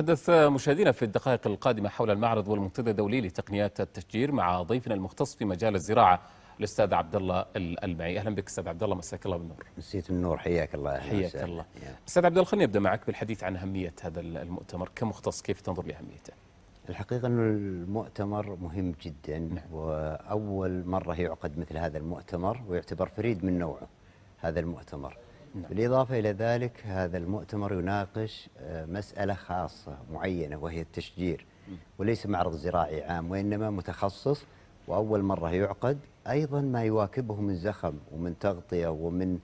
نتحدث مشاهدينا في الدقائق القادمة حول المعرض والمنتدى الدولي لتقنيات التشجير مع ضيفنا المختص في مجال الزراعة الاستاذ عبد الله الالمعي اهلا بك استاذ عبد الله مساك الله بالنور نسيت النور حياك الله حياك الله استاذ عبد الله خليني ابدا معك بالحديث عن اهميه هذا المؤتمر كمختص كيف تنظر لاهميته الحقيقه انه المؤتمر مهم جدا نعم. واول مره يعقد مثل هذا المؤتمر ويعتبر فريد من نوعه هذا المؤتمر نعم. بالإضافة إلى ذلك هذا المؤتمر يناقش آه، مسألة خاصة معينة وهي التشجير وليس معرض زراعي عام وإنما متخصص وأول مرة يعقد أيضا ما يواكبه من زخم ومن تغطية ومن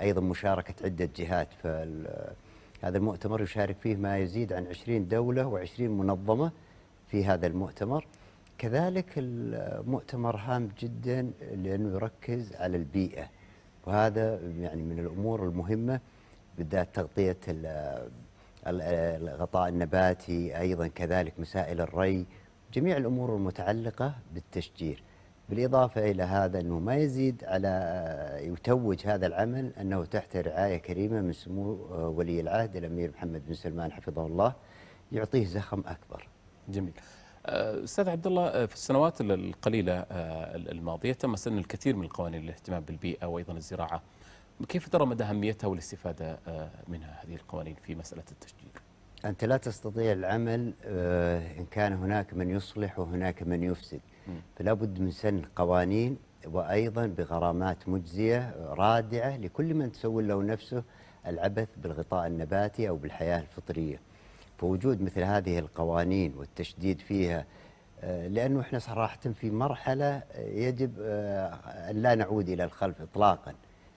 أيضا مشاركة عدة جهات فهذا آه، المؤتمر يشارك فيه ما يزيد عن 20 دولة و20 منظمة في هذا المؤتمر كذلك المؤتمر آه، هام جدا لأنه يركز على البيئة وهذا يعني من الامور المهمه بالذات تغطيه الغطاء النباتي ايضا كذلك مسائل الري جميع الامور المتعلقه بالتشجير بالاضافه الى هذا انه ما يزيد على آه، يتوج هذا العمل انه تحت رعايه كريمه من سمو آه، ولي العهد الامير محمد بن سلمان حفظه الله يعطيه زخم اكبر. جميل. استاذ عبد الله آه، في السنوات القليله آه، الماضيه تم سن الكثير من القوانين للاهتمام بالبيئه وايضا الزراعه كيف ترى مدى اهميتها والاستفاده آه، منها هذه القوانين في مساله التشجير انت لا تستطيع العمل ان كان هناك من يصلح وهناك من يفسد فلا بد من سن قوانين وايضا بغرامات مجزيه رادعه لكل من تسول له نفسه العبث بالغطاء النباتي او بالحياه الفطريه فوجود مثل هذه القوانين والتشديد فيها آه، لانه احنا صراحه في مرحله آه، يجب آه، ان لا نعود الى الخلف اطلاقا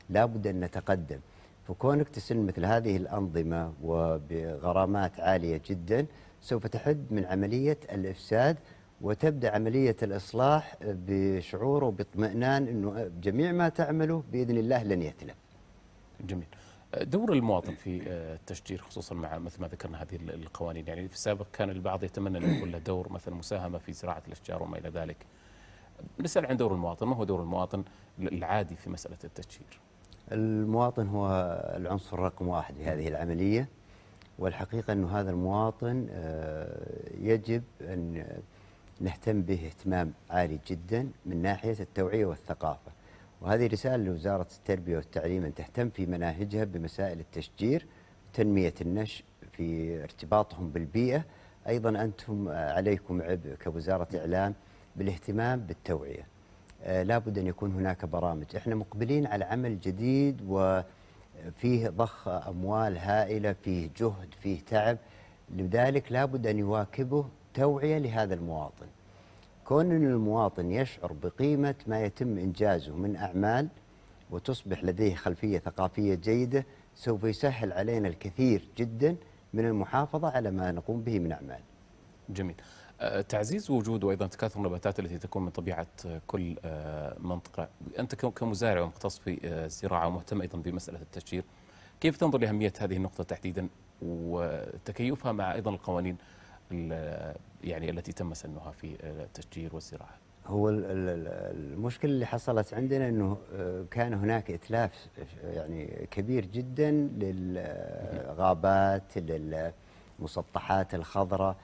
لابد ان نتقدم فكونك تسن مثل هذه الانظمه وبغرامات عاليه جدا سوف تحد من عمليه الافساد وتبدا عمليه الاصلاح بشعور وباطمئنان انه جميع ما تعمله باذن الله لن يتلف. جميل. دور المواطن في آه، التشجير خصوصا مع مثل ما ذكرنا هذه القوانين يعني في السابق كان البعض يتمنى أن يكون له دور مثلا مساهمة في زراعة الأشجار وما إلى ذلك نسأل عن دور المواطن ما هو دور المواطن العادي في مسألة التشجير المواطن هو العنصر رقم واحد في هذه العملية والحقيقة انه هذا المواطن آه، يجب أن نهتم به اهتمام عالي جدا من ناحية التوعية والثقافة وهذه رسالة لوزارة التربية والتعليم أن تهتم في مناهجها بمسائل التشجير تنمية النشء في ارتباطهم بالبيئة أيضا أنتم آه، عليكم عبء كوزارة إعلام بالاهتمام بالتوعية آه، لابد أن يكون هناك برامج إحنا مقبلين على عمل جديد وفيه ضخ أموال هائلة فيه جهد فيه تعب لذلك لابد أن يواكبه توعية لهذا المواطن كون أن المواطن يشعر بقيمة ما يتم إنجازه من أعمال وتصبح لديه خلفية ثقافية جيدة سوف يسهل علينا الكثير جدا من المحافظة على ما نقوم به من أعمال جميل أه، تعزيز وجود وايضا تكاثر النباتات التي تكون من طبيعه أه، كل أه، منطقه، انت كمزارع ومختص في الزراعه ومهتم ايضا بمساله التشجير، كيف تنظر لاهميه هذه النقطه تحديدا وتكيفها مع ايضا القوانين يعني التي تم سنها في التشجير والزراعه؟ هو المشكله اللي حصلت عندنا انه آه، كان هناك اتلاف يعني كبير جدا للغابات للمسطحات الخضراء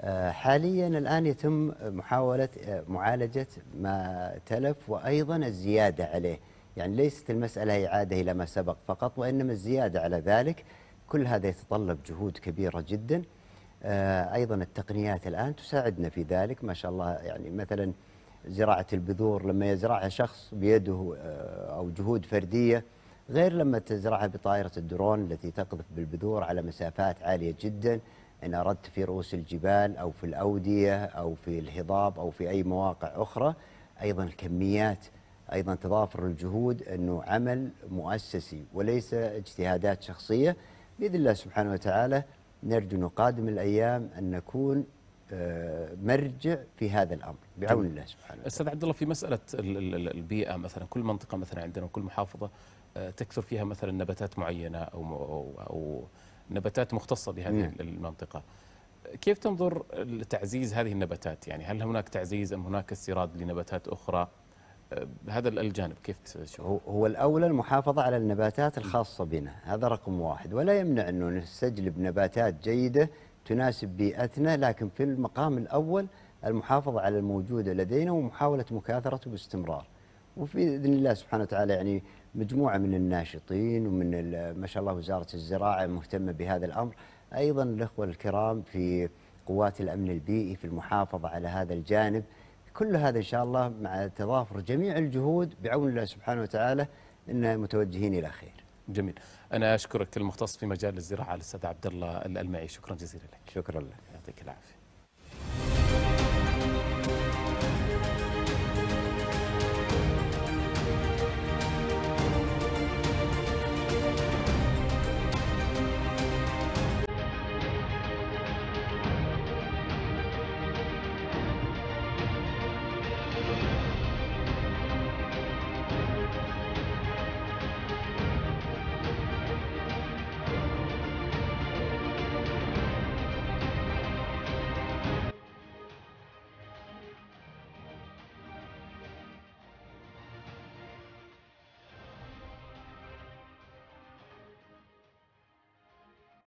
آه، حاليا الان يتم محاوله آه، معالجه ما تلف وايضا الزياده عليه يعني ليست المساله اعاده الى ما سبق فقط وانما الزياده على ذلك كل هذا يتطلب جهود كبيره جدا آه، ايضا التقنيات الان تساعدنا في ذلك ما شاء الله يعني مثلا زراعه البذور لما يزرعها شخص بيده آه، او جهود فرديه غير لما تزرعها بطائره الدرون التي تقذف بالبذور على مسافات عاليه جدا ان اردت في رؤوس الجبال او في الاوديه او في الهضاب او في اي مواقع اخرى ايضا الكميات ايضا تضافر الجهود انه عمل مؤسسي وليس اجتهادات شخصيه باذن الله سبحانه وتعالى نرجو أنه قادم الأيام أن نكون آه، مرجع في هذا الامر بعون الله سبحانه وتعالى. استاذ عبد الله في مساله البيئه مثلا كل منطقه مثلا عندنا وكل محافظه آه، تكثر فيها مثلا نباتات معينه او او نباتات مختصه بهذه نعم. المنطقه. كيف تنظر لتعزيز هذه النباتات؟ يعني هل هناك تعزيز ام هناك استيراد لنباتات اخرى؟ هذا الجانب كيف تشوف؟ هو الاولى المحافظه على النباتات الخاصه بنا، هذا رقم واحد، ولا يمنع انه نستجلب نباتات جيده تناسب بيئتنا، لكن في المقام الاول المحافظه على الموجوده لدينا ومحاوله مكاثرته باستمرار. وفي باذن الله سبحانه وتعالى يعني مجموعه من الناشطين ومن ما شاء الله وزاره الزراعه مهتمه بهذا الامر، ايضا الاخوه الكرام في قوات الامن البيئي في المحافظه على هذا الجانب. كل هذا إن شاء الله مع تضافر جميع الجهود بعون الله سبحانه وتعالى أن متوجهين إلى خير جميل أنا أشكرك المختص في مجال الزراعة الأستاذ عبد الله المعي شكرا جزيلا لك شكرا لك يعطيك العافية